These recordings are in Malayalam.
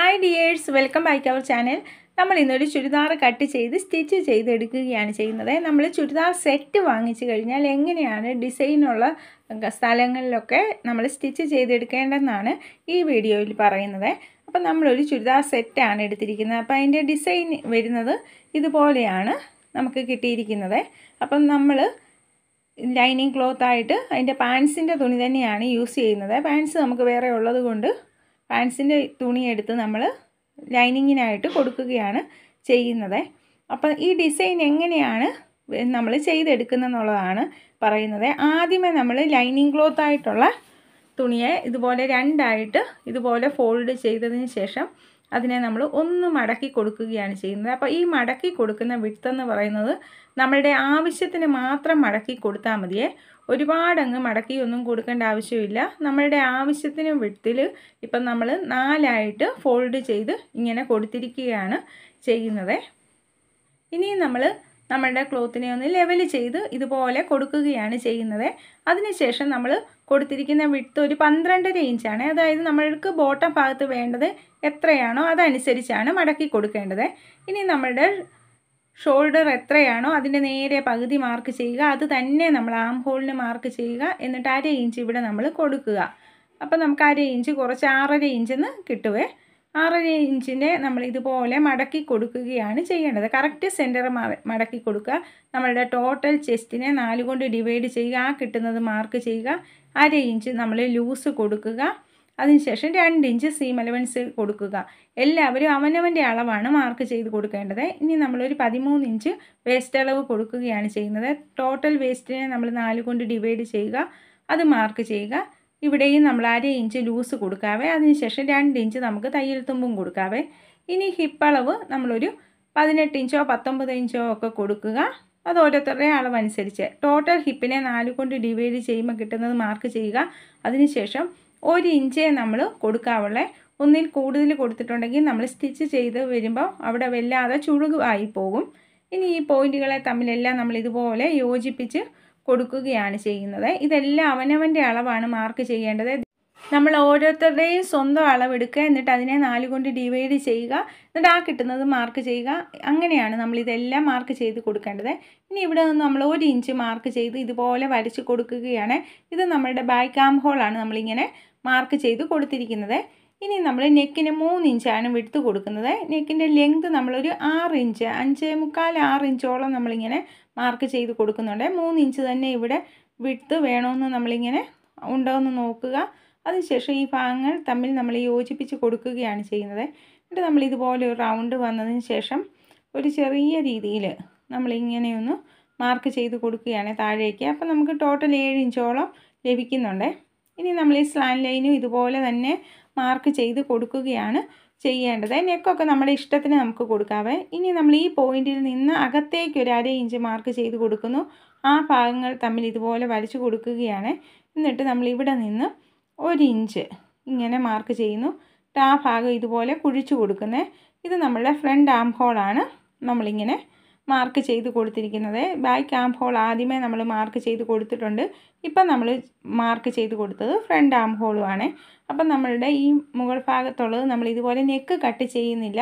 hi dears welcome back our channel നമ്മൾ ഇന്നൊരു ചുരിദാർ കട്ട് ചെയ്ത് സ്റ്റിച്ച് ചെയ്തെടുക്കുകയാണ് ചെയ്യുന്നത് നമ്മൾ ചുരിദാർ സെറ്റ് വാങ്ങിച്ചു കഴിഞ്ഞാൽ എങ്ങനെയാണ് ഡിസൈനുള്ള സ്ഥലങ്ങളിലൊക്കെ നമ്മൾ സ്റ്റിച്ച് ചെയ്തെടുക്കേണ്ടതെന്നാണ് ഈ വീഡിയോയിൽ പറയുന്നത് അപ്പം നമ്മളൊരു ചുരിദാർ സെറ്റാണ് എടുത്തിരിക്കുന്നത് അപ്പോൾ അതിൻ്റെ ഡിസൈൻ വരുന്നത് ഇതുപോലെയാണ് നമുക്ക് കിട്ടിയിരിക്കുന്നത് അപ്പം നമ്മൾ ലൈനിങ് ക്ലോത്തായിട്ട് അതിൻ്റെ പാൻസിൻ്റെ തുണി തന്നെയാണ് യൂസ് ചെയ്യുന്നത് പാൻസ് നമുക്ക് വേറെ ഉള്ളത് കൊണ്ട് പാൻസിൻ്റെ തുണി എടുത്ത് നമ്മൾ ലൈനിങ്ങിനായിട്ട് കൊടുക്കുകയാണ് ചെയ്യുന്നത് അപ്പം ഈ ഡിസൈൻ എങ്ങനെയാണ് നമ്മൾ ചെയ്തെടുക്കുന്നതെന്നുള്ളതാണ് പറയുന്നത് ആദ്യമേ നമ്മൾ ലൈനിങ് ക്ലോത്ത് ആയിട്ടുള്ള തുണിയെ ഇതുപോലെ രണ്ടായിട്ട് ഇതുപോലെ ഫോൾഡ് ചെയ്തതിന് ശേഷം അതിനെ നമ്മൾ ഒന്ന് മടക്കി കൊടുക്കുകയാണ് ചെയ്യുന്നത് അപ്പോൾ ഈ മടക്കി കൊടുക്കുന്ന വിട്ടെന്ന് പറയുന്നത് നമ്മളുടെ ആവശ്യത്തിന് മാത്രം മടക്കി കൊടുത്താൽ മതിയേ ഒരുപാടങ്ങ് മടക്കി ഒന്നും കൊടുക്കേണ്ട ആവശ്യമില്ല നമ്മളുടെ ആവശ്യത്തിന് വിട്ടിൽ ഇപ്പം നമ്മൾ നാലായിട്ട് ഫോൾഡ് ചെയ്ത് ഇങ്ങനെ കൊടുത്തിരിക്കുകയാണ് ചെയ്യുന്നത് ഇനി നമ്മൾ നമ്മളുടെ ക്ലോത്തിനെ ഒന്ന് ലെവൽ ചെയ്ത് ഇതുപോലെ കൊടുക്കുകയാണ് ചെയ്യുന്നത് അതിനുശേഷം നമ്മൾ കൊടുത്തിരിക്കുന്ന വിട്ട് ഒരു പന്ത്രണ്ടര ഇഞ്ചാണ് അതായത് നമ്മൾക്ക് ബോട്ടം ഭാഗത്ത് വേണ്ടത് എത്രയാണോ അതനുസരിച്ചാണ് മടക്കി കൊടുക്കേണ്ടത് ഇനി നമ്മളുടെ ഷോൾഡർ എത്രയാണോ അതിൻ്റെ നേരെ പകുതി മാർക്ക് ചെയ്യുക അത് തന്നെ നമ്മൾ ആം ഹോളിന് മാർക്ക് ചെയ്യുക എന്നിട്ട് അര ഇഞ്ച് ഇവിടെ നമ്മൾ കൊടുക്കുക അപ്പോൾ നമുക്ക് അര ഇഞ്ച് കുറച്ച് ആറര ഇഞ്ചെന്ന് കിട്ടുവേ ആറര ഇഞ്ചിൻ്റെ നമ്മൾ ഇതുപോലെ മടക്കി കൊടുക്കുകയാണ് ചെയ്യേണ്ടത് കറക്റ്റ് സെൻറ്റർ മടക്കി കൊടുക്കുക നമ്മളുടെ ടോട്ടൽ ചെസ്റ്റിനെ നാല് കൊണ്ട് ഡിവൈഡ് ചെയ്യുക ആ കിട്ടുന്നത് മാർക്ക് ചെയ്യുക അര ഇഞ്ച് നമ്മൾ ലൂസ് കൊടുക്കുക അതിനുശേഷം രണ്ട് ഇഞ്ച് സീം അലവൻസ് കൊടുക്കുക എല്ലാവരും അവനവൻ്റെ അളവാണ് മാർക്ക് ചെയ്ത് കൊടുക്കേണ്ടത് ഇനി നമ്മളൊരു പതിമൂന്ന് ഇഞ്ച് വേസ്റ്റ് അളവ് കൊടുക്കുകയാണ് ചെയ്യുന്നത് ടോട്ടൽ വേസ്റ്റിനെ നമ്മൾ നാല് കൊണ്ട് ഡിവൈഡ് ചെയ്യുക അത് മാർക്ക് ചെയ്യുക ഇവിടെയും നമ്മൾ അര ഇഞ്ച് ലൂസ് കൊടുക്കാവേ അതിനുശേഷം രണ്ട് ഇഞ്ച് നമുക്ക് തയ്യൽ തുമ്പും കൊടുക്കാവേ ഇനി ഹിപ്പളവ് നമ്മളൊരു പതിനെട്ട് ഇഞ്ചോ പത്തൊമ്പത് ഇഞ്ചോ ഒക്കെ കൊടുക്കുക അത് ഓരോരുത്തരുടെ അനുസരിച്ച് ടോട്ടൽ ഹിപ്പിനെ നാല് കൊണ്ട് ഡിവൈഡ് ചെയ്യുമ്പോൾ കിട്ടുന്നത് മാർക്ക് ചെയ്യുക അതിനുശേഷം ഒരു ഇഞ്ച് നമ്മൾ കൊടുക്കാവുള്ളേ ഒന്നിൽ കൂടുതൽ കൊടുത്തിട്ടുണ്ടെങ്കിൽ നമ്മൾ സ്റ്റിച്ച് ചെയ്ത് വരുമ്പോൾ അവിടെ വല്ലാതെ ചുളുകായി പോകും ഇനി ഈ പോയിന്റുകളെ തമ്മിലെല്ലാം നമ്മൾ ഇതുപോലെ യോജിപ്പിച്ച് കൊടുക്കുകയാണ് ചെയ്യുന്നത് ഇതെല്ലാം അവനവൻ്റെ അളവാണ് മാർക്ക് ചെയ്യേണ്ടത് നമ്മൾ ഓരോരുത്തരുടെയും സ്വന്തം അളവെടുക്കുക എന്നിട്ട് അതിനെ നാല് കൊണ്ട് ഡിവൈഡ് ചെയ്യുക എന്നിട്ട് ആ കിട്ടുന്നത് മാർക്ക് ചെയ്യുക അങ്ങനെയാണ് നമ്മൾ ഇതെല്ലാം മാർക്ക് ചെയ്ത് കൊടുക്കേണ്ടത് ഇനി ഇവിടെ നിന്ന് നമ്മൾ ഒരു ഇഞ്ച് മാർക്ക് ചെയ്ത് ഇതുപോലെ വരച്ച് കൊടുക്കുകയാണ് ഇത് നമ്മളുടെ ബാക്ക് ആം ഹോളാണ് നമ്മളിങ്ങനെ മാർക്ക് ചെയ്ത് കൊടുത്തിരിക്കുന്നത് ഇനി നമ്മൾ നെക്കിന് മൂന്ന് ഇഞ്ചാണ് വിടുത്ത് കൊടുക്കുന്നത് നെക്കിൻ്റെ ലെങ്ത് നമ്മളൊരു ആറ് ഇഞ്ച് അഞ്ച് മുക്കാൽ ആറ് ഇഞ്ചോളം നമ്മളിങ്ങനെ മാർക്ക് ചെയ്ത് കൊടുക്കുന്നുണ്ട് മൂന്ന് ഇഞ്ച് തന്നെ ഇവിടെ വിടുത്ത് വേണമെന്ന് നമ്മളിങ്ങനെ ഉണ്ടോ എന്ന് നോക്കുക അതിനുശേഷം ഈ ഭാഗങ്ങൾ തമ്മിൽ നമ്മൾ യോജിപ്പിച്ച് കൊടുക്കുകയാണ് ചെയ്യുന്നത് എന്നിട്ട് നമ്മൾ ഇതുപോലെ ഒരു റൗണ്ട് വന്നതിന് ശേഷം ഒരു ചെറിയ രീതിയിൽ നമ്മളിങ്ങനെയൊന്ന് മാർക്ക് ചെയ്ത് കൊടുക്കുകയാണ് താഴേക്ക് അപ്പം നമുക്ക് ടോട്ടൽ ഏഴ് ഇഞ്ചോളം ലഭിക്കുന്നുണ്ട് ഇനി നമ്മൾ ഈ സ്ലാൻ ലൈനും ഇതുപോലെ തന്നെ മാർക്ക് ചെയ്ത് കൊടുക്കുകയാണ് ചെയ്യേണ്ടത് നെക്കൊക്കെ നമ്മുടെ ഇഷ്ടത്തിന് നമുക്ക് കൊടുക്കാവേ ഇനി നമ്മൾ ഈ പോയിന്റിൽ നിന്ന് അകത്തേക്ക് ഒരു അര ഇഞ്ച് മാർക്ക് ചെയ്ത് കൊടുക്കുന്നു ആ ഭാഗങ്ങൾ തമ്മിൽ ഇതുപോലെ വലിച്ചു കൊടുക്കുകയാണ് എന്നിട്ട് നമ്മൾ ഇവിടെ നിന്ന് ഒരിഞ്ച് ഇങ്ങനെ മാർക്ക് ചെയ്യുന്നു ആ ഭാഗം ഇതുപോലെ കുഴിച്ചു കൊടുക്കുന്നത് ഇത് നമ്മളുടെ ഫ്രണ്ട് ആം ഹോളാണ് നമ്മളിങ്ങനെ മാർക്ക് ചെയ്ത് കൊടുത്തിരിക്കുന്നത് ബാക്ക് ആം ഹോൾ ആദ്യമേ നമ്മൾ മാർക്ക് ചെയ്ത് കൊടുത്തിട്ടുണ്ട് ഇപ്പം നമ്മൾ മാർക്ക് ചെയ്ത് കൊടുത്തത് ഫ്രണ്ട് ആം ഹോളുമാണ് അപ്പം നമ്മളുടെ ഈ മുകൾ ഭാഗത്തുള്ളത് നമ്മൾ ഇതുപോലെ നെക്ക് കട്ട് ചെയ്യുന്നില്ല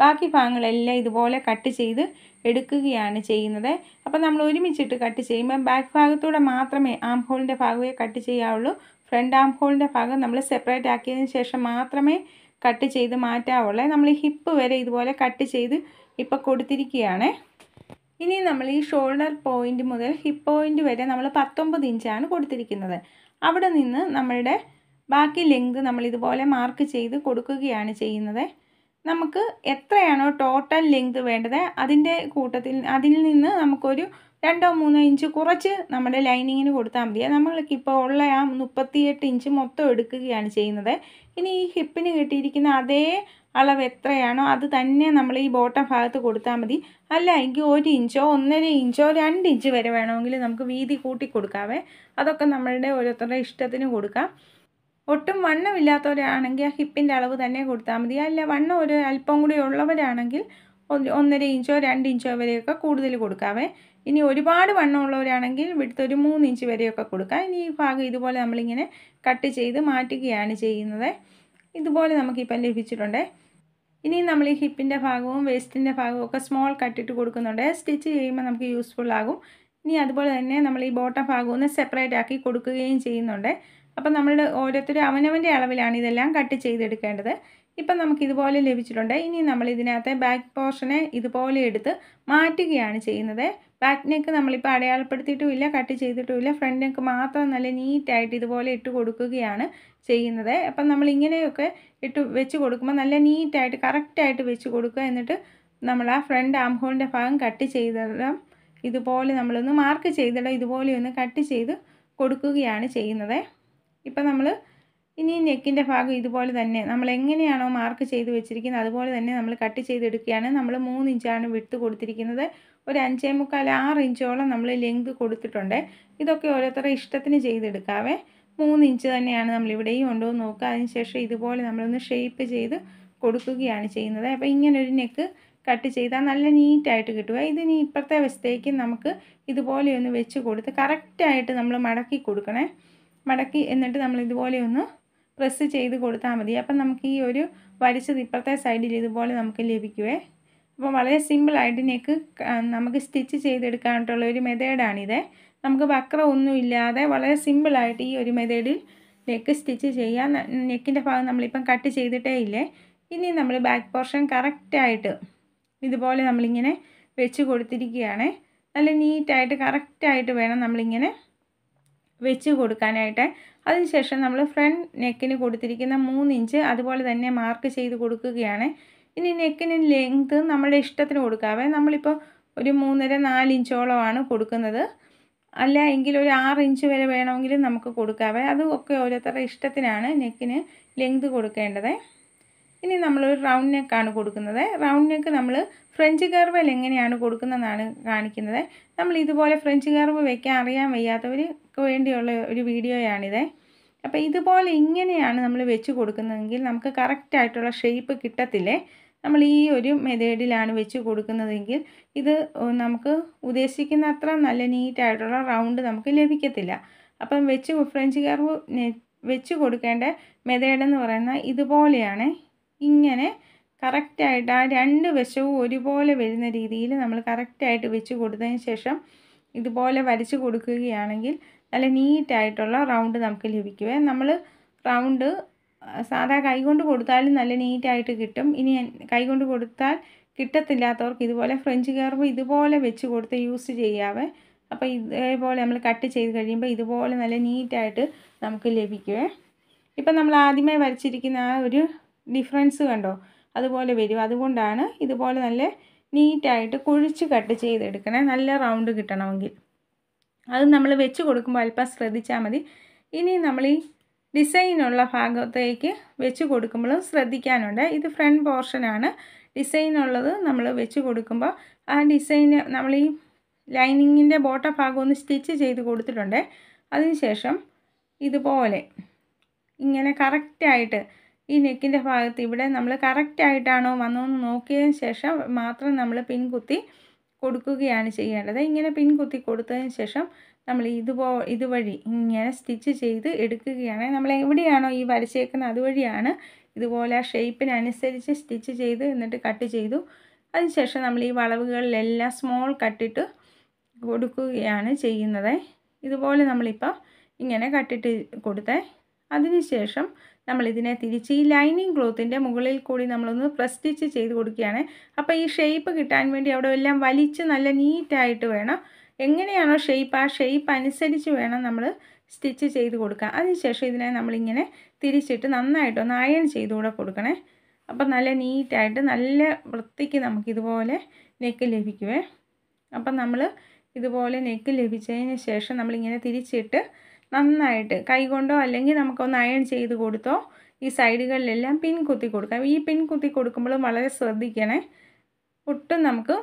ബാക്കി ഭാഗങ്ങളെല്ലാം ഇതുപോലെ കട്ട് ചെയ്ത് എടുക്കുകയാണ് ചെയ്യുന്നത് അപ്പം നമ്മൾ ഒരുമിച്ചിട്ട് കട്ട് ചെയ്യുമ്പോൾ ബാക്ക് ഭാഗത്തൂടെ മാത്രമേ ആം ഹോളിൻ്റെ ഭാഗമേ കട്ട് ചെയ്യാവുള്ളൂ ഫ്രണ്ട് ആം ഹോളിൻ്റെ ഭാഗം നമ്മൾ സെപ്പറേറ്റ് ആക്കിയതിന് ശേഷം മാത്രമേ കട്ട് ചെയ്ത് മാറ്റാവുള്ളേ നമ്മൾ ഹിപ്പ് വരെ ഇതുപോലെ കട്ട് ചെയ്ത് ഇപ്പോൾ കൊടുത്തിരിക്കുകയാണ് ഇനി നമ്മൾ ഈ ഷോൾഡർ പോയിൻ്റ് മുതൽ ഹിപ്പ് പോയിൻ്റ് വരെ നമ്മൾ പത്തൊമ്പത് ഇഞ്ചാണ് കൊടുത്തിരിക്കുന്നത് അവിടെ നിന്ന് നമ്മളുടെ ബാക്കി ലെങ്ത് നമ്മൾ ഇതുപോലെ മാർക്ക് ചെയ്ത് കൊടുക്കുകയാണ് ചെയ്യുന്നത് നമുക്ക് എത്രയാണോ ടോട്ടൽ ലെങ്ത് വേണ്ടത് അതിൻ്റെ കൂട്ടത്തിൽ അതിൽ നിന്ന് നമുക്കൊരു രണ്ടോ മൂന്നോ ഇഞ്ച് കുറച്ച് നമ്മുടെ ലൈനിങ്ങിന് കൊടുത്താൽ മതി ഇപ്പോൾ ഉള്ള ആ മുപ്പത്തിയെട്ട് ഇഞ്ച് മൊത്തം എടുക്കുകയാണ് ചെയ്യുന്നത് ഇനി ഈ ഹിപ്പിന് കിട്ടിയിരിക്കുന്ന അതേ അളവ് എത്രയാണോ അത് തന്നെ നമ്മൾ ഈ ബോട്ടം ഭാഗത്ത് കൊടുത്താൽ മതി അല്ല എങ്കിൽ ഒരു ഇഞ്ചോ ഒന്നര ഇഞ്ചോ രണ്ട് ഇഞ്ച് വരെ വേണമെങ്കിൽ നമുക്ക് വീതി കൂട്ടി കൊടുക്കാവേ അതൊക്കെ നമ്മളുടെ ഓരോരുത്തരുടെ ഇഷ്ടത്തിന് കൊടുക്കാം ഒട്ടും വണ്ണമില്ലാത്തവരാണെങ്കിൽ ആ ഹിപ്പിൻ്റെ അളവ് തന്നെ കൊടുത്താൽ മതി അല്ല വണ്ണം ഒരു അല്പം കൂടി ഉള്ളവരാണെങ്കിൽ ഒന്നര ഇഞ്ചോ രണ്ട് ഇഞ്ചോ വരെയൊക്കെ കൂടുതൽ കൊടുക്കാവേ ഇനി ഒരുപാട് വണ്ണമുള്ളവരാണെങ്കിൽ വിടുത്ത് ഒരു മൂന്നിഞ്ച് ഇഞ്ച് വരെയൊക്കെ കൊടുക്കാം ഇനി ഈ ഭാഗം ഇതുപോലെ നമ്മളിങ്ങനെ കട്ട് ചെയ്ത് മാറ്റുകയാണ് ചെയ്യുന്നത് ഇതുപോലെ നമുക്കിപ്പം ലഭിച്ചിട്ടുണ്ട് ഇനി നമ്മൾ ഈ ഹിപ്പിൻ്റെ ഭാഗവും വേസ്റ്റിൻ്റെ ഭാഗവും ഒക്കെ സ്മോൾ കട്ടിട്ട് കൊടുക്കുന്നുണ്ട് സ്റ്റിച്ച് ചെയ്യുമ്പോൾ നമുക്ക് യൂസ്ഫുൾ ആകും ഇനി അതുപോലെ തന്നെ നമ്മൾ ഈ ബോട്ടം ഭാഗവും ഒന്ന് സെപ്പറേറ്റ് ആക്കി കൊടുക്കുകയും ചെയ്യുന്നുണ്ട് അപ്പം നമ്മളുടെ ഓരോരുത്തരും അവനവൻ്റെ അളവിലാണ് ഇതെല്ലാം കട്ട് ചെയ്തെടുക്കേണ്ടത് ഇപ്പം ഇതുപോലെ ലഭിച്ചിട്ടുണ്ട് ഇനി നമ്മൾ ഇതിനകത്തെ ബാക്ക് പോർഷനെ ഇതുപോലെ എടുത്ത് മാറ്റുകയാണ് ചെയ്യുന്നത് ബാക്ക് നെക്ക് നമ്മളിപ്പോൾ അടയാളപ്പെടുത്തിയിട്ടുമില്ല കട്ട് ചെയ്തിട്ടുമില്ല ഫ്രണ്ട് നെക്ക് മാത്രം നല്ല നീറ്റായിട്ട് ഇതുപോലെ ഇട്ട് കൊടുക്കുകയാണ് ചെയ്യുന്നത് അപ്പം ഇങ്ങനെയൊക്കെ ഇട്ട് വെച്ച് കൊടുക്കുമ്പോൾ നല്ല നീറ്റായിട്ട് കറക്റ്റായിട്ട് വെച്ച് കൊടുക്കുക എന്നിട്ട് നമ്മൾ ആ ഫ്രണ്ട് ആംഹോളിൻ്റെ ഭാഗം കട്ട് ചെയ്തിടാം ഇതുപോലെ നമ്മളൊന്ന് മാർക്ക് ചെയ്തിടാം ഇതുപോലെ ഒന്ന് കട്ട് ചെയ്ത് കൊടുക്കുകയാണ് ചെയ്യുന്നത് ഇപ്പം നമ്മൾ ഇനി ഈ നെക്കിൻ്റെ ഭാഗം ഇതുപോലെ തന്നെ നമ്മൾ എങ്ങനെയാണോ മാർക്ക് ചെയ്ത് വെച്ചിരിക്കുന്നത് അതുപോലെ തന്നെ നമ്മൾ കട്ട് ചെയ്തെടുക്കുകയാണ് നമ്മൾ മൂന്ന് ഇഞ്ചാണ് വിട്ട് കൊടുത്തിരിക്കുന്നത് ഒരു അഞ്ചേ മുക്കാൽ ആറ് ഇഞ്ചോളം നമ്മൾ ലെങ്ത് കൊടുത്തിട്ടുണ്ട് ഇതൊക്കെ ഓരോരുത്തരുടെ ഇഷ്ടത്തിന് ചെയ്തെടുക്കാവേ മൂന്ന് ഇഞ്ച് തന്നെയാണ് നമ്മളിവിടെയും ഉണ്ടോ എന്ന് നോക്കുക അതിനുശേഷം ഇതുപോലെ നമ്മളൊന്ന് ഷേപ്പ് ചെയ്ത് കൊടുക്കുകയാണ് ചെയ്യുന്നത് അപ്പോൾ ഇങ്ങനൊരു നെക്ക് കട്ട് ചെയ്താൽ നല്ല നീറ്റായിട്ട് കിട്ടുക ഇതിനി ഇപ്പോഴത്തെ വശത്തേക്ക് നമുക്ക് ഇതുപോലെ ഒന്ന് വെച്ച് കൊടുത്ത് കറക്റ്റായിട്ട് നമ്മൾ മടക്കി കൊടുക്കണേ മടക്കി എന്നിട്ട് നമ്മൾ ഇതുപോലെ ഒന്ന് പ്രസ് ചെയ്ത് കൊടുത്താൽ മതി അപ്പം നമുക്ക് ഈ ഒരു വരച്ചത് ഇപ്പുറത്തെ സൈഡിൽ ഇതുപോലെ നമുക്ക് ലഭിക്കുവേ അപ്പോൾ വളരെ സിമ്പിളായിട്ട് നെക്ക് നമുക്ക് സ്റ്റിച്ച് ചെയ്തെടുക്കാനായിട്ടുള്ള ഒരു മെതേഡാണിത് നമുക്ക് ഇല്ലാതെ വളരെ സിമ്പിളായിട്ട് ഈ ഒരു മെതേഡിൽ നെക്ക് സ്റ്റിച്ച് ചെയ്യാം നെക്കിൻ്റെ ഭാഗം നമ്മളിപ്പം കട്ട് ചെയ്തിട്ടേ ഇല്ലേ ഇനി നമ്മൾ ബാക്ക് പോർഷൻ കറക്റ്റായിട്ട് ഇതുപോലെ നമ്മളിങ്ങനെ വെച്ച് കൊടുത്തിരിക്കുകയാണ് നല്ല നീറ്റായിട്ട് കറക്റ്റായിട്ട് വേണം നമ്മളിങ്ങനെ വെച്ച് കൊടുക്കാനായിട്ട് അതിനുശേഷം നമ്മൾ ഫ്രണ്ട് നെക്കിന് കൊടുത്തിരിക്കുന്ന മൂന്ന് ഇഞ്ച് അതുപോലെ തന്നെ മാർക്ക് ചെയ്ത് കൊടുക്കുകയാണ് ഇനി നെക്കിന് ലെങ്ത് നമ്മുടെ ഇഷ്ടത്തിന് കൊടുക്കാവേ നമ്മളിപ്പോൾ ഒരു മൂന്നര നാല് ഇഞ്ചോളമാണ് കൊടുക്കുന്നത് അല്ല എങ്കിൽ ഒരു ആറ് ഇഞ്ച് വരെ വേണമെങ്കിലും നമുക്ക് കൊടുക്കാവേ അതും ഒക്കെ ഓരോരുത്തരുടെ ഇഷ്ടത്തിനാണ് നെക്കിന് ലെങ്ത് കൊടുക്കേണ്ടത് ഇനി നമ്മളൊരു റൗണ്ട് നെക്കാണ് കൊടുക്കുന്നത് റൗണ്ട് നെക്ക് നമ്മൾ ഫ്രഞ്ച് കർവൽ എങ്ങനെയാണ് കൊടുക്കുന്നതെന്നാണ് കാണിക്കുന്നത് നമ്മൾ ഇതുപോലെ ഫ്രഞ്ച് കർവ് വെക്കാൻ അറിയാൻ വയ്യാത്തവർക്ക് വേണ്ടിയുള്ള ഒരു വീഡിയോയാണിത് അപ്പോൾ ഇതുപോലെ ഇങ്ങനെയാണ് നമ്മൾ വെച്ച് കൊടുക്കുന്നതെങ്കിൽ നമുക്ക് കറക്റ്റായിട്ടുള്ള ഷേപ്പ് കിട്ടത്തില്ലേ നമ്മൾ ഈ ഒരു മെതേഡിലാണ് വെച്ച് കൊടുക്കുന്നതെങ്കിൽ ഇത് നമുക്ക് ഉദ്ദേശിക്കുന്ന അത്ര നല്ല നീറ്റായിട്ടുള്ള റൗണ്ട് നമുക്ക് ലഭിക്കത്തില്ല അപ്പം വെച്ച് ഫ്രഞ്ച് കർവ് വെച്ച് കൊടുക്കേണ്ട മെതേഡെന്ന് എന്ന് പറയുന്ന ഇതുപോലെയാണ് ഇങ്ങനെ കറക്റ്റായിട്ട് ആ രണ്ട് വശവും ഒരുപോലെ വരുന്ന രീതിയിൽ നമ്മൾ കറക്റ്റായിട്ട് വെച്ച് കൊടുത്തതിന് ശേഷം ഇതുപോലെ വരച്ച് കൊടുക്കുകയാണെങ്കിൽ നല്ല നീറ്റായിട്ടുള്ള റൗണ്ട് നമുക്ക് ലഭിക്കുവേ നമ്മൾ റൗണ്ട് സാധാ കൈകൊണ്ട് കൊടുത്താലും നല്ല നീറ്റായിട്ട് കിട്ടും ഇനി കൈകൊണ്ട് കൊടുത്താൽ കിട്ടത്തില്ലാത്തവർക്ക് ഇതുപോലെ ഫ്രഞ്ച് കയർവ് ഇതുപോലെ വെച്ച് കൊടുത്ത് യൂസ് ചെയ്യാവേ അപ്പോൾ ഇതേപോലെ നമ്മൾ കട്ട് ചെയ്ത് കഴിയുമ്പോൾ ഇതുപോലെ നല്ല നീറ്റായിട്ട് നമുക്ക് ലഭിക്കുവേ ഇപ്പം നമ്മൾ ആദ്യമായി വരച്ചിരിക്കുന്ന ആ ഒരു ഡിഫറൻസ് കണ്ടോ അതുപോലെ വരും അതുകൊണ്ടാണ് ഇതുപോലെ നല്ല നീറ്റായിട്ട് കുഴിച്ച് കട്ട് ചെയ്തെടുക്കണേ നല്ല റൗണ്ട് കിട്ടണമെങ്കിൽ അത് നമ്മൾ വെച്ച് കൊടുക്കുമ്പോൾ അല്പം ശ്രദ്ധിച്ചാൽ മതി ഇനി നമ്മൾ ഈ ഡിസൈനുള്ള ഭാഗത്തേക്ക് വെച്ച് കൊടുക്കുമ്പോഴും ശ്രദ്ധിക്കാനുണ്ട് ഇത് ഫ്രണ്ട് പോർഷനാണ് ഡിസൈനുള്ളത് നമ്മൾ വെച്ച് കൊടുക്കുമ്പോൾ ആ ഡിസൈന് നമ്മൾ ഈ ലൈനിങ്ങിൻ്റെ ബോട്ട ഭാഗം ഒന്ന് സ്റ്റിച്ച് ചെയ്ത് കൊടുത്തിട്ടുണ്ട് ശേഷം ഇതുപോലെ ഇങ്ങനെ കറക്റ്റായിട്ട് ഈ നെക്കിൻ്റെ ഭാഗത്ത് ഇവിടെ നമ്മൾ കറക്റ്റായിട്ടാണോ വന്നതെന്ന് നോക്കിയതിന് ശേഷം മാത്രം നമ്മൾ പിൻ കുത്തി കൊടുക്കുകയാണ് ചെയ്യേണ്ടത് ഇങ്ങനെ പിൻ കുത്തി കൊടുത്തതിന് ശേഷം നമ്മൾ ഇതുപോ ഇതുവഴി ഇങ്ങനെ സ്റ്റിച്ച് ചെയ്ത് എടുക്കുകയാണ് നമ്മൾ എവിടെയാണോ ഈ വരച്ചേക്കുന്നത് അതുവഴിയാണ് ഇതുപോലെ ആ ഷേപ്പിനനുസരിച്ച് സ്റ്റിച്ച് ചെയ്ത് എന്നിട്ട് കട്ട് ചെയ്തു അതിനുശേഷം നമ്മൾ ഈ വളവുകളിലെല്ലാം സ്മോൾ കട്ടിട്ട് കൊടുക്കുകയാണ് ചെയ്യുന്നത് ഇതുപോലെ നമ്മളിപ്പോൾ ഇങ്ങനെ കട്ടിട്ട് കൊടുത്തേ അതിനുശേഷം നമ്മളിതിനെ തിരിച്ച് ഈ ലൈനിങ് ക്ലോത്തിൻ്റെ മുകളിൽ കൂടി നമ്മളൊന്ന് പ്രസ് സ്റ്റിച്ച് ചെയ്ത് കൊടുക്കുകയാണ് അപ്പോൾ ഈ ഷേപ്പ് കിട്ടാൻ വേണ്ടി അവിടെ എല്ലാം വലിച്ച് നല്ല നീറ്റായിട്ട് വേണം എങ്ങനെയാണോ ഷേപ്പ് ആ ഷേപ്പ് അനുസരിച്ച് വേണം നമ്മൾ സ്റ്റിച്ച് ചെയ്ത് കൊടുക്കുക അതിനുശേഷം ഇതിനെ നമ്മളിങ്ങനെ തിരിച്ചിട്ട് നന്നായിട്ടൊന്ന് അയൺ ചെയ്തുകൂടെ കൊടുക്കണേ അപ്പം നല്ല നീറ്റായിട്ട് നല്ല വൃത്തിക്ക് നമുക്കിതുപോലെ നെക്ക് ലഭിക്കുവേ അപ്പം നമ്മൾ ഇതുപോലെ നെക്ക് ലഭിച്ചതിന് ശേഷം നമ്മളിങ്ങനെ തിരിച്ചിട്ട് നന്നായിട്ട് കൈകൊണ്ടോ അല്ലെങ്കിൽ നമുക്കൊന്ന് അയൺ ചെയ്ത് കൊടുത്തോ ഈ സൈഡുകളിലെല്ലാം പിൻ കുത്തി കൊടുക്കാം ഈ പിൻ കുത്തി കൊടുക്കുമ്പോഴും വളരെ ശ്രദ്ധിക്കണേ ഒട്ടും നമുക്ക്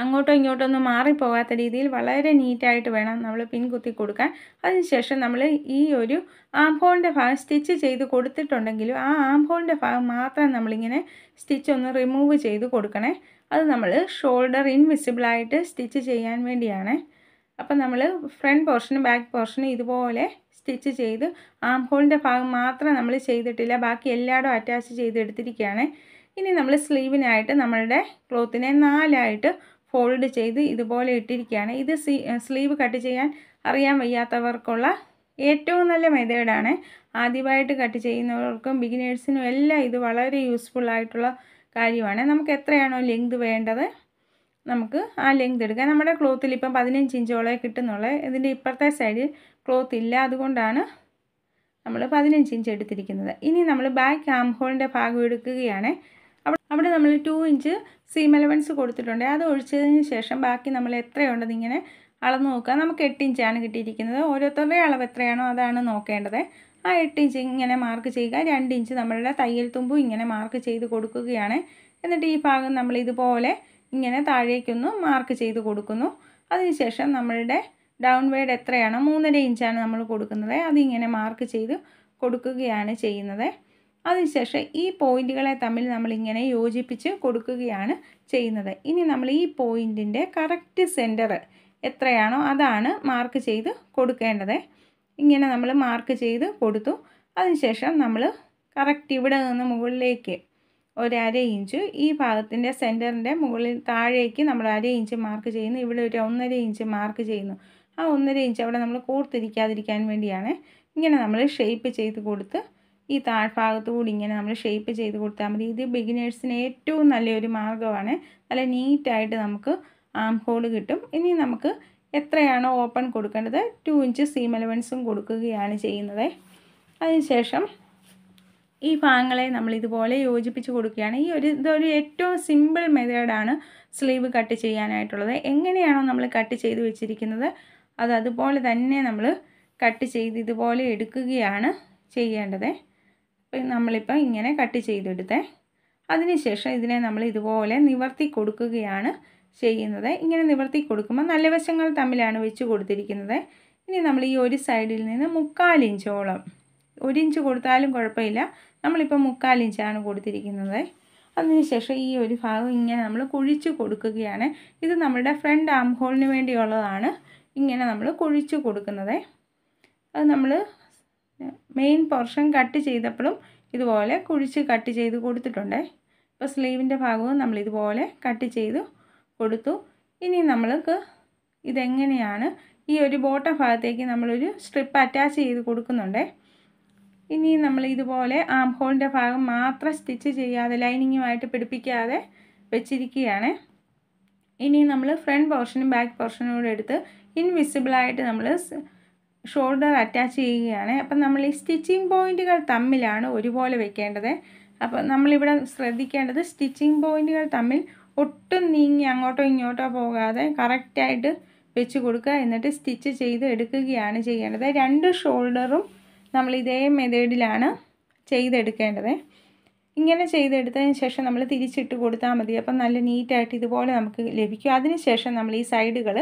അങ്ങോട്ടോ ഇങ്ങോട്ടോ ഒന്നും മാറിപ്പോകാത്ത രീതിയിൽ വളരെ നീറ്റായിട്ട് വേണം നമ്മൾ പിൻ കുത്തി കൊടുക്കാൻ അതിനുശേഷം നമ്മൾ ഈ ഒരു ആം ഭാഗം സ്റ്റിച്ച് ചെയ്ത് കൊടുത്തിട്ടുണ്ടെങ്കിലും ആ ആം ഭാഗം മാത്രം നമ്മളിങ്ങനെ സ്റ്റിച്ച് ഒന്ന് റിമൂവ് ചെയ്ത് കൊടുക്കണേ അത് നമ്മൾ ഷോൾഡർ ഇൻവിസിബിളായിട്ട് സ്റ്റിച്ച് ചെയ്യാൻ വേണ്ടിയാണ് അപ്പം നമ്മൾ ഫ്രണ്ട് പോർഷനും ബാക്ക് പോർഷനും ഇതുപോലെ സ്റ്റിച്ച് ചെയ്ത് ആം ഹോളിൻ്റെ ഭാഗം മാത്രം നമ്മൾ ചെയ്തിട്ടില്ല ബാക്കി എല്ലായിടും അറ്റാച്ച് ചെയ്തെടുത്തിരിക്കുകയാണ് ഇനി നമ്മൾ സ്ലീവിനായിട്ട് നമ്മളുടെ ക്ലോത്തിനെ നാലായിട്ട് ഫോൾഡ് ചെയ്ത് ഇതുപോലെ ഇട്ടിരിക്കുകയാണ് ഇത് സ്ലീവ് കട്ട് ചെയ്യാൻ അറിയാൻ വയ്യാത്തവർക്കുള്ള ഏറ്റവും നല്ല മെത്തേഡാണ് ആദ്യമായിട്ട് കട്ട് ചെയ്യുന്നവർക്കും ബിഗിനേഴ്സിനും എല്ലാം ഇത് വളരെ യൂസ്ഫുൾ ആയിട്ടുള്ള കാര്യമാണ് നമുക്ക് എത്രയാണോ ലെങ്ത് വേണ്ടത് നമുക്ക് ആ ലെങ്ത് എടുക്കാം നമ്മുടെ ക്ലോത്തിൽ ഇപ്പം പതിനഞ്ച് ഇഞ്ചോളെ കിട്ടുന്നുള്ളേ ഇതിൻ്റെ ഇപ്പുറത്തെ സൈഡിൽ ക്ലോത്ത് ഇല്ല അതുകൊണ്ടാണ് നമ്മൾ പതിനഞ്ച് ഇഞ്ച് എടുത്തിരിക്കുന്നത് ഇനി നമ്മൾ ബാക്ക് ആം ഹോളിൻ്റെ ഭാഗം എടുക്കുകയാണ് അവിടെ നമ്മൾ ടു ഇഞ്ച് സീം അലവൻസ് കൊടുത്തിട്ടുണ്ട് അത് ഒഴിച്ചതിന് ശേഷം ബാക്കി നമ്മൾ എത്രയുണ്ടത് ഇങ്ങനെ അളന്ന് നോക്കുക നമുക്ക് എട്ട് ഇഞ്ചാണ് കിട്ടിയിരിക്കുന്നത് ഓരോരുത്തരുടെ അളവ് എത്രയാണോ അതാണ് നോക്കേണ്ടത് ആ എട്ട് ഇഞ്ച് ഇങ്ങനെ മാർക്ക് ചെയ്യുക രണ്ട് ഇഞ്ച് നമ്മളുടെ തയ്യൽ തുമ്പും ഇങ്ങനെ മാർക്ക് ചെയ്ത് കൊടുക്കുകയാണ് എന്നിട്ട് ഈ ഭാഗം നമ്മൾ ഇതുപോലെ ഇങ്ങനെ താഴേക്കൊന്ന് മാർക്ക് ചെയ്ത് കൊടുക്കുന്നു അതിനുശേഷം നമ്മളുടെ ഡൗൺ വേഡ് എത്രയാണ് മൂന്നര ഇഞ്ചാണ് നമ്മൾ കൊടുക്കുന്നത് അതിങ്ങനെ മാർക്ക് ചെയ്ത് കൊടുക്കുകയാണ് ചെയ്യുന്നത് അതിനുശേഷം ഈ പോയിന്റുകളെ തമ്മിൽ നമ്മളിങ്ങനെ യോജിപ്പിച്ച് കൊടുക്കുകയാണ് ചെയ്യുന്നത് ഇനി നമ്മൾ ഈ പോയിൻറ്റിൻ്റെ കറക്റ്റ് സെൻറ്റർ എത്രയാണോ അതാണ് മാർക്ക് ചെയ്ത് കൊടുക്കേണ്ടത് ഇങ്ങനെ നമ്മൾ മാർക്ക് ചെയ്ത് കൊടുത്തു അതിനുശേഷം നമ്മൾ കറക്റ്റ് ഇവിടെ നിന്ന് മുകളിലേക്ക് ഒരു അര ഇഞ്ച് ഈ ഭാഗത്തിൻ്റെ സെൻറ്ററിൻ്റെ മുകളിൽ താഴേക്ക് നമ്മൾ അര ഇഞ്ച് മാർക്ക് ചെയ്യുന്നു ഇവിടെ ഒരു ഒന്നര ഇഞ്ച് മാർക്ക് ചെയ്യുന്നു ആ ഒന്നര ഇഞ്ച് അവിടെ നമ്മൾ കൂർത്തിരിക്കാതിരിക്കാൻ വേണ്ടിയാണ് ഇങ്ങനെ നമ്മൾ ഷേപ്പ് ചെയ്ത് കൊടുത്ത് ഈ താഴ്ഭാഗത്തു കൂടി ഇങ്ങനെ നമ്മൾ ഷേപ്പ് ചെയ്ത് കൊടുത്താൽ മതി ഇത് ബിഗിനേഴ്സിന് ഏറ്റവും നല്ലൊരു മാർഗ്ഗമാണ് നല്ല നീറ്റായിട്ട് നമുക്ക് ആം ഹോൾ കിട്ടും ഇനി നമുക്ക് എത്രയാണോ ഓപ്പൺ കൊടുക്കേണ്ടത് ടു ഇഞ്ച് സീം അലവൻസും കൊടുക്കുകയാണ് ചെയ്യുന്നത് അതിനുശേഷം ഈ ഭാഗങ്ങളെ നമ്മൾ ഇതുപോലെ യോജിപ്പിച്ച് കൊടുക്കുകയാണ് ഈ ഒരു ഇതൊരു ഏറ്റവും സിമ്പിൾ മെത്തേഡാണ് സ്ലീവ് കട്ട് ചെയ്യാനായിട്ടുള്ളത് എങ്ങനെയാണോ നമ്മൾ കട്ട് ചെയ്ത് വെച്ചിരിക്കുന്നത് അത് അതുപോലെ തന്നെ നമ്മൾ കട്ട് ചെയ്ത് ഇതുപോലെ എടുക്കുകയാണ് ചെയ്യേണ്ടത് ഇപ്പം നമ്മളിപ്പോൾ ഇങ്ങനെ കട്ട് ചെയ്തെടുത്തേ അതിനുശേഷം ഇതിനെ നമ്മൾ ഇതുപോലെ നിവർത്തി കൊടുക്കുകയാണ് ചെയ്യുന്നത് ഇങ്ങനെ നിവർത്തി കൊടുക്കുമ്പോൾ നല്ല വശങ്ങൾ തമ്മിലാണ് വെച്ച് കൊടുത്തിരിക്കുന്നത് ഇനി നമ്മൾ ഈ ഒരു സൈഡിൽ നിന്ന് മുക്കാലിഞ്ചോളം ഇഞ്ചോളം ഇഞ്ച് കൊടുത്താലും കുഴപ്പമില്ല നമ്മളിപ്പോൾ മുക്കാൽ ഇഞ്ചാണ് കൊടുത്തിരിക്കുന്നത് അതിനുശേഷം ഈ ഒരു ഭാഗം ഇങ്ങനെ നമ്മൾ കുഴിച്ച് കൊടുക്കുകയാണ് ഇത് നമ്മുടെ ഫ്രണ്ട് ആം ഹോളിന് വേണ്ടിയുള്ളതാണ് ഇങ്ങനെ നമ്മൾ കുഴിച്ച് കൊടുക്കുന്നത് അത് നമ്മൾ മെയിൻ പോർഷൻ കട്ട് ചെയ്തപ്പോഴും ഇതുപോലെ കുഴിച്ച് കട്ട് ചെയ്ത് കൊടുത്തിട്ടുണ്ട് ഇപ്പോൾ സ്ലീവിൻ്റെ ഭാഗവും നമ്മൾ ഇതുപോലെ കട്ട് ചെയ്ത് കൊടുത്തു ഇനി നമ്മൾക്ക് ഇതെങ്ങനെയാണ് ഈ ഒരു ബോട്ടം ഭാഗത്തേക്ക് നമ്മളൊരു സ്ട്രിപ്പ് അറ്റാച്ച് ചെയ്ത് കൊടുക്കുന്നുണ്ടേ ഇനി നമ്മൾ ഇതുപോലെ ആം ഹോളിൻ്റെ ഭാഗം മാത്രം സ്റ്റിച്ച് ചെയ്യാതെ ലൈനിങ്ങുമായിട്ട് പിടിപ്പിക്കാതെ വെച്ചിരിക്കുകയാണ് ഇനി നമ്മൾ ഫ്രണ്ട് പോർഷനും ബാക്ക് പോർഷനും കൂടെ എടുത്ത് ഇൻവിസിബിളായിട്ട് നമ്മൾ ഷോൾഡർ അറ്റാച്ച് ചെയ്യുകയാണ് അപ്പം നമ്മൾ ഈ സ്റ്റിച്ചിങ് പോയിൻറ്റുകൾ തമ്മിലാണ് ഒരുപോലെ വെക്കേണ്ടത് അപ്പോൾ നമ്മളിവിടെ ശ്രദ്ധിക്കേണ്ടത് സ്റ്റിച്ചിങ് പോയിൻറ്റുകൾ തമ്മിൽ ഒട്ടും നീങ്ങി അങ്ങോട്ടോ ഇങ്ങോട്ടോ പോകാതെ കറക്റ്റായിട്ട് വെച്ച് കൊടുക്കുക എന്നിട്ട് സ്റ്റിച്ച് ചെയ്ത് എടുക്കുകയാണ് ചെയ്യേണ്ടത് രണ്ട് ഷോൾഡറും നമ്മൾ ഇതേ മെതേഡിലാണ് ചെയ്തെടുക്കേണ്ടത് ഇങ്ങനെ ചെയ്തെടുത്തതിന് ശേഷം നമ്മൾ തിരിച്ചിട്ട് കൊടുത്താൽ മതി അപ്പം നല്ല നീറ്റായിട്ട് ഇതുപോലെ നമുക്ക് ലഭിക്കും അതിന് ശേഷം നമ്മൾ ഈ സൈഡുകൾ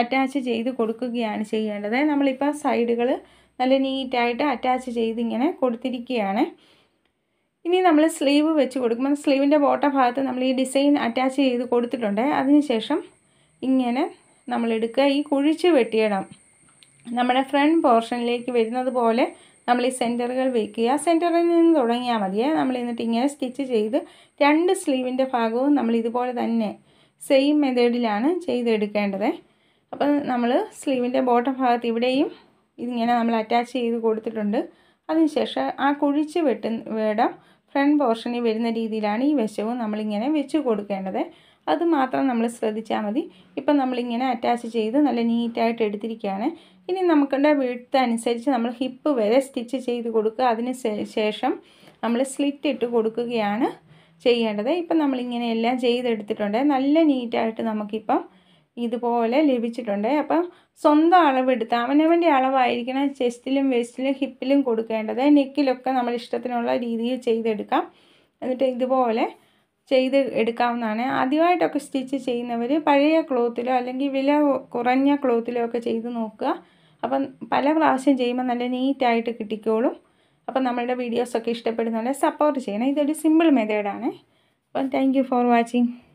അറ്റാച്ച് ചെയ്ത് കൊടുക്കുകയാണ് ചെയ്യേണ്ടത് നമ്മളിപ്പോൾ സൈഡുകൾ നല്ല നീറ്റായിട്ട് അറ്റാച്ച് ചെയ്ത് ഇങ്ങനെ കൊടുത്തിരിക്കുകയാണ് ഇനി നമ്മൾ സ്ലീവ് വെച്ച് കൊടുക്കുമ്പോൾ സ്ലീവിൻ്റെ ബോട്ട ഭാഗത്ത് നമ്മൾ ഈ ഡിസൈൻ അറ്റാച്ച് ചെയ്ത് കൊടുത്തിട്ടുണ്ട് അതിനുശേഷം ഇങ്ങനെ നമ്മൾ എടുക്കുക ഈ കുഴിച്ച് വെട്ടിയിടാം നമ്മുടെ ഫ്രണ്ട് പോർഷനിലേക്ക് വരുന്നത് പോലെ നമ്മൾ ഈ സെൻറ്ററുകൾ വെക്കുക സെൻറ്ററിൽ നിന്ന് തുടങ്ങിയാൽ മതിയേ നമ്മൾ എന്നിട്ട് ഇങ്ങനെ സ്റ്റിച്ച് ചെയ്ത് രണ്ട് സ്ലീവിൻ്റെ ഭാഗവും നമ്മൾ ഇതുപോലെ തന്നെ സെയിം മെത്തേഡിലാണ് ചെയ്തെടുക്കേണ്ടത് അപ്പോൾ നമ്മൾ സ്ലീവിൻ്റെ ബോട്ടം ഭാഗത്ത് ഇവിടെയും ഇതിങ്ങനെ നമ്മൾ അറ്റാച്ച് ചെയ്ത് കൊടുത്തിട്ടുണ്ട് അതിനുശേഷം ആ കുഴിച്ച് വെട്ട് വേടം ഫ്രണ്ട് പോർഷനിൽ വരുന്ന രീതിയിലാണ് ഈ വശവും നമ്മളിങ്ങനെ വെച്ച് കൊടുക്കേണ്ടത് അതുമാത്രം നമ്മൾ ശ്രദ്ധിച്ചാൽ മതി ഇപ്പം നമ്മളിങ്ങനെ അറ്റാച്ച് ചെയ്ത് നല്ല നീറ്റായിട്ട് എടുത്തിരിക്കുകയാണ് ഇനി നമുക്കുണ്ട് വീഴ്ത്ത് അനുസരിച്ച് നമ്മൾ ഹിപ്പ് വരെ സ്റ്റിച്ച് ചെയ്ത് കൊടുക്കുക അതിന് ശേഷം നമ്മൾ സ്ലിറ്റ് ഇട്ട് കൊടുക്കുകയാണ് ചെയ്യേണ്ടത് ഇപ്പം നമ്മളിങ്ങനെയെല്ലാം ചെയ്തെടുത്തിട്ടുണ്ട് നല്ല നീറ്റായിട്ട് നമുക്കിപ്പം ഇതുപോലെ ലഭിച്ചിട്ടുണ്ട് അപ്പം സ്വന്തം അളവെടുത്ത് അവനവൻ്റെ അളവായിരിക്കണം ചെസ്റ്റിലും വെസ്റ്റിലും ഹിപ്പിലും കൊടുക്കേണ്ടത് നെക്കിലൊക്കെ നമ്മൾ ഇഷ്ടത്തിനുള്ള രീതിയിൽ ചെയ്തെടുക്കാം എന്നിട്ട് ഇതുപോലെ ചെയ്ത് എടുക്കാവുന്നതാണ് ആദ്യമായിട്ടൊക്കെ സ്റ്റിച്ച് ചെയ്യുന്നവർ പഴയ ക്ലോത്തിലോ അല്ലെങ്കിൽ വില കുറഞ്ഞ ക്ലോത്തിലോ ഒക്കെ ചെയ്ത് നോക്കുക അപ്പം പല പ്രാവശ്യം ചെയ്യുമ്പോൾ നല്ല നീറ്റായിട്ട് കിട്ടിക്കോളും അപ്പം നമ്മളുടെ വീഡിയോസൊക്കെ ഇഷ്ടപ്പെടുന്നവരെ സപ്പോർട്ട് ചെയ്യണം ഇതൊരു സിമ്പിൾ മെത്തേഡാണ് അപ്പം താങ്ക് ഫോർ വാച്ചിങ്